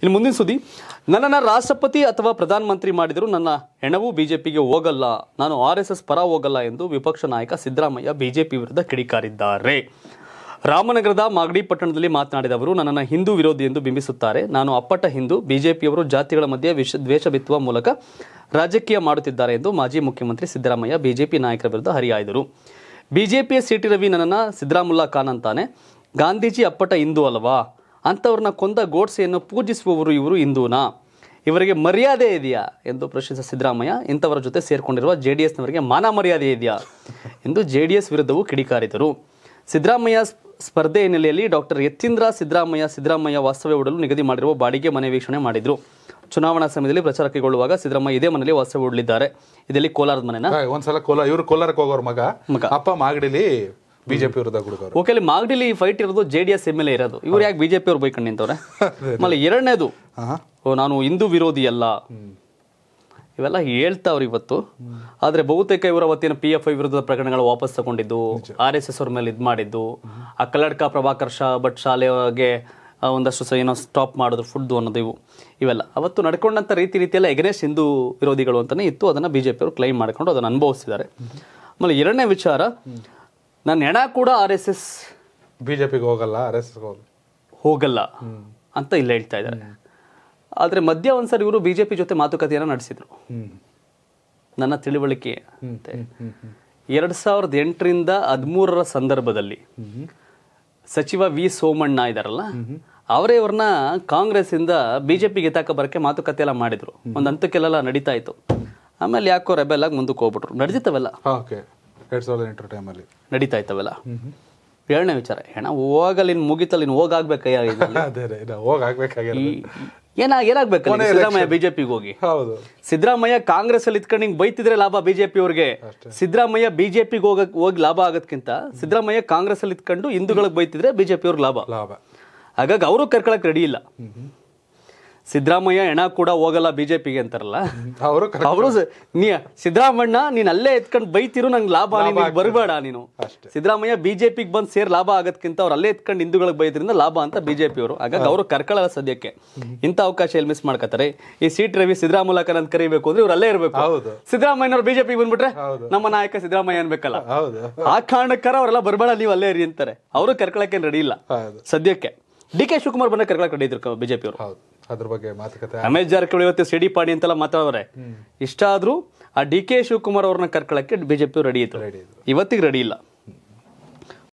ಇನ್ನು ಮುಂದಿನ ಸುದ್ದಿ ನನ್ನನ್ನು ರಾಷ್ಟ್ರಪತಿ ಅಥವಾ ಪ್ರಧಾನಮಂತ್ರಿ ಮಾಡಿದರೂ ನನ್ನ ಹೆಣವು ಬಿಜೆಪಿಗೆ ಹೋಗಲ್ಲ ನಾನು ಆರ್ ಎಸ್ ಎಸ್ ಪರ ಹೋಗಲ್ಲ ಎಂದು ವಿಪಕ್ಷ ನಾಯಕ ಸಿದ್ದರಾಮಯ್ಯ ಬಿಜೆಪಿ ವಿರುದ್ಧ ಕಿಡಿಕಾರಿದ್ದಾರೆ ರಾಮನಗರದ ಮಾಗಡಿ ಪಟ್ಟಣದಲ್ಲಿ ಮಾತನಾಡಿದ ಅವರು ನನ್ನನ್ನು ಹಿಂದೂ ವಿರೋಧಿ ಎಂದು ಬಿಂಬಿಸುತ್ತಾರೆ ನಾನು ಅಪ್ಪಟ ಹಿಂದೂ ಬಿಜೆಪಿಯವರು ಜಾತಿಗಳ ಮಧ್ಯೆ ವಿಷ ದ್ವೇಷ ಬಿತ್ತುವ ಮೂಲಕ ರಾಜಕೀಯ ಮಾಡುತ್ತಿದ್ದಾರೆ ಎಂದು ಮಾಜಿ ಮುಖ್ಯಮಂತ್ರಿ ಸಿದ್ದರಾಮಯ್ಯ ಬಿಜೆಪಿ ನಾಯಕರ ವಿರುದ್ಧ ಹರಿಹಾಯ್ದರು ಬಿಜೆಪಿಯ ಸಿಟಿ ರವಿ ನನ್ನನ್ನು ಸಿದ್ದರಾಮುಲ್ಲಾ ಖಾನ್ ಅಂತಾನೆ ಗಾಂಧೀಜಿ ಅಪ್ಪಟ ಹಿಂದೂ ಅಲ್ವಾ ಅಂಥವ್ರನ್ನ ಕೊಂದ ಗೋಡ್ಸೆಯನ್ನು ಪೂಜಿಸುವವರು ಇವರು ಹಿಂದೂನಾ ಇವರಿಗೆ ಮರ್ಯಾದೆ ಇದೆಯಾ ಎಂದು ಪ್ರಶ್ನಿಸಿದ ಸಿದ್ದರಾಮಯ್ಯ ಇಂಥವರ ಜೊತೆ ಸೇರಿಕೊಂಡಿರುವ ಜೆ ಡಿ ಎಸ್ನವರಿಗೆ ಮಾನ ಮರ್ಯಾದೆ ಇದೆಯಾ ಎಂದು ಜೆ ಡಿ ಎಸ್ ವಿರುದ್ಧವೂ ಕಿಡಿಕಾರಿದರು ಸಿದ್ದರಾಮಯ್ಯ ಸ್ಪರ್ಧೆ ಹಿನ್ನೆಲೆಯಲ್ಲಿ ಡಾಕ್ಟರ್ ಯತೀಂದ್ರ ಸಿದ್ದರಾಮಯ್ಯ ಸಿದ್ದರಾಮಯ್ಯ ವಾಸ್ತವ್ಯ ಹೂಡಲು ನಿಗದಿ ಮಾಡಿರುವ ಬಾಡಿಗೆ ಮನೆ ವೀಕ್ಷಣೆ ಮಾಡಿದರು ಚುನಾವಣಾ ಸಮಯದಲ್ಲಿ ಪ್ರಚಾರ ಕೈಗೊಳ್ಳುವಾಗ ಸಿದ್ದರಾಮಯ್ಯ ಇದೇ ಮನೆಯಲ್ಲಿ ವಾಸ್ತವ್ಯ ಹೂಡಲಿದ್ದಾರೆ ಇದರಲ್ಲಿ ಕೋಲಾರದ ಮನೆನ ಒಂದ್ಸಲ ಕೋಲಾರ ಇವರು ಕೋಲಾರಕ್ಕೆ ಹೋಗೋರ್ ಮಗ ಮಗ ಅಪ್ಪ ಮಾಗಡಿಲಿ ಬಿಜೆಪಿ ಓಕೆ ಅಲ್ಲಿ ಮಾಗಡಿಲಿ ಫೈಟ್ ಇರೋದು J D S M L A ಇರೋದು ಇವ್ರು ಯಾಕೆ ಬಿಜೆಪಿ ಅವ್ರು ಬೈಕ್ ನಿಂತವ್ರೆ ಆಮೇಲೆ ಎರಡನೇದು ನಾನು ಹಿಂದೂ ವಿರೋಧಿ ಅಲ್ಲ ಇವೆಲ್ಲ ಹೇಳ್ತಾವ್ರು ಇವತ್ತು ಆದ್ರೆ ಬಹುತೇಕ ಇವರ ಪಿಎಫ್ ಪಿ ಎಫ್ ಐ ವಿರುದ್ಧದ ಪ್ರಕರಣಗಳು ವಾಪಸ್ ತಗೊಂಡಿದ್ದು ಆರ್ ಎಸ್ ಎಸ್ ಅವ್ರ ಮೇಲೆ ಇದು ಮಾಡಿದ್ದು ಆ ಕಲ್ಲಡ್ಕ ಪ್ರಭಾಕರ್ ಶಾ ಭಟ್ ಶಾಲೆಗೆ ಒಂದಷ್ಟು ಸಹ ಏನೋ ಸ್ಟಾಪ್ ಮಾಡಿದ್ರು ಫುಡ್ ಅನ್ನೋದು ಇವು ಇವೆಲ್ಲ ಅವತ್ತು ನಡ್ಕೊಂಡಂತ ರೀತಿ ರೀತಿಯೆಲ್ಲ ಎಗನೆಸ್ಟ್ ಹಿಂದೂ ವಿರೋಧಿಗಳು ಅಂತಾನೆ ಇತ್ತು ಅದನ್ನ ಬಿಜೆಪಿ ಅವರು ಕ್ಲೈಮ್ ಮಾಡ್ಕೊಂಡು ಅದನ್ನು ಅನುಭವಿಸಿದ್ದಾರೆ ಆಮೇಲೆ ಎರಡನೇ ವಿಚಾರ ನನ್ನ ಹೆಣ ಕೂಡ ಆರ್ ಎಸ್ ಎಸ್ ಬಿಜೆಪಿಗೆ ಹೋಗಲ್ಲ ಆರ್ ಎಸ್ ಎಸ್ ಹೋಗಲ್ಲ ಅಂತ ಇಲ್ಲ ಹೇಳ್ತಾ ಇದ್ದಾರೆ ಆದರೆ ಮಧ್ಯ ಒಂದ್ಸರಿ ಇವರು ಬಿಜೆಪಿ ಜೊತೆ ಮಾತುಕತೆಯನ್ನು ನಡೆಸಿದ್ರು ನನ್ನ ತಿಳುವಳಿಕೆ ಅಂತೆ ಎರಡು ಸಾವಿರದ ಎಂಟರಿಂದ ಹದಿಮೂರರ ಸಂದರ್ಭದಲ್ಲಿ ಸಚಿವ ವಿ ಸೋಮಣ್ಣ ಇದಾರಲ್ಲ ಅವರೇ ಇವ್ರನ್ನ ಕಾಂಗ್ರೆಸ್ ಇಂದ ಬಿಜೆಪಿಗೆ ತಾಕ ಬರಕ್ಕೆ ಮಾತುಕತೆ ಎಲ್ಲ ಮಾಡಿದ್ರು ಒಂದು ಹಂತಕ್ಕೆಲ್ಲ ನಡೀತಾ ಇತ್ತು ಆಮೇಲೆ ಯಾಕೋ ರೆಬೆಲ್ಲಾಗಿ ಮುಂದಕ್ಕೆ ಹೋಗ್ಬಿಟ್ರು ಓಕೆ ನಡೀತಾ ಇತ್ತವೆಲ್ಲ ಏಳನೇ ವಿಚಾರ ಹೆಣ ಹೋಗಲಿನ್ ಮುಗಿತಲ್ಲಿ ಬಿಜೆಪಿಗೆ ಹೋಗಿ ಹೌದು ಸಿದ್ದರಾಮಯ್ಯ ಕಾಂಗ್ರೆಸ್ ಅಲ್ಲಿ ಇತ್ಕೊಂಡು ಹಿಂಗ್ ಬೈತಿದ್ರೆ ಲಾಭ ಬಿಜೆಪಿ ಅವ್ರಿಗೆ ಸಿದ್ದರಾಮಯ್ಯ ಬಿಜೆಪಿಗೆ ಹೋಗಕ್ ಹೋಗಿ ಲಾಭ ಆಗೋದ್ಕಿಂತ ಸಿದ್ದರಾಮಯ್ಯ ಕಾಂಗ್ರೆಸ್ ಅಲ್ಲಿ ಇತ್ಕೊಂಡು ಹಿಂದೂಗಳಿಗೆ ಬೈತಿದ್ರೆ ಬಿಜೆಪಿ ಅವ್ರಿಗೆ ಲಾಭ ಲಾಭ ಹಾಗಾಗಿ ಅವರು ಕರ್ಕೊಳಕ್ ರೆಡಿ ಇಲ್ಲ ಸಿದ್ದರಾಮಯ್ಯ ಹೆಣ ಕೂಡ ಹೋಗಲ್ಲ ಬಿಜೆಪಿಗೆ ಅಂತಾರಲ್ಲ ಅವರು ಅವರು ನೀ ಸಿದ್ದರಾಮಣ್ಣ ನೀನ್ ಅಲ್ಲೇ ಎತ್ಕೊಂಡು ಬೈತಿರು ನಂಗೆ ಲಾಭ ಬರಬೇಡ ನೀನು ಸಿದ್ದರಾಮಯ್ಯ ಬಿಜೆಪಿಗೆ ಬಂದು ಸೇರ್ ಲಾಭ ಆಗೋದ್ಕಿಂತ ಅವ್ರು ಅಲ್ಲೇ ಎತ್ಕೊಂಡು ಹಿಂದೂಗಳಿಗೆ ಬೈದ್ರಿಂದ ಲಾಭ ಅಂತ ಬಿಜೆಪಿಯವರು ಹಾಗಾಗಿ ಅವರು ಕರ್ಕೊಳ್ಳಲ್ಲ ಸದ್ಯಕ್ಕೆ ಇಂಥ ಅವಕಾಶ ಎಲ್ಲಿ ಮಿಸ್ ಮಾಡ್ಕೋತಾರೆ ಈ ಸೀಟ್ ರವಿ ಸಿದ್ದರಾಮುಲಕ ಅಂತ ಕರಿಬೇಕು ಅಂದ್ರೆ ಇವ್ರು ಅಲ್ಲೇ ಇರಬೇಕು ಸಿದ್ದರಾಮಯ್ಯನವ್ರು ಬಿಜೆಪಿ ಬಂದ್ಬಿಟ್ರೆ ನಮ್ಮ ನಾಯಕ ಸಿದ್ದರಾಮಯ್ಯ ಅನ್ಬೇಕಲ್ಲ ಆ ಕಾರಣಕ್ಕಾರ ಅವರೆಲ್ಲ ಬರಬೇಡ ನೀವು ಅಲ್ಲೇ ಇರಿ ಅಂತಾರೆ ಅವರು ಕರ್ಕೊಳಕ್ಕೆ ರೆಡಿ ಇಲ್ಲ ಸದ್ಯಕ್ಕೆ ಡಿ ಕೆ ಶಿವಕುಮಾರ್ ಬಂದ ಕರ್ಕೊಳಕ್ಕೆ ರೆಡಿ ಇದ್ರು ಬಿಜೆಪಿಯವರು ಅದ್ರ ಬಗ್ಗೆ ಮಾತುಕತೆ ರಮೇಶ್ ಜಾರಕಿಹೊಳಿ ಇವತ್ತು ಸಿಡಿ ಪಾಡಿ ಅಂತೆಲ್ಲ ಮಾತಾಡವ್ರೆ ಇಷ್ಟಾದ್ರೂ ಆ ಡಿ ಕೆ ಶಿವಕುಮಾರ್ ಅವ್ರನ್ನ ಕರ್ಕೊಳ್ಳಕ್ಕೆ ಬಿಜೆಪಿ ರೆಡಿ ಇತ್ತು ಇವತ್ತಿಗೆ ರೆಡಿ ಇಲ್ಲ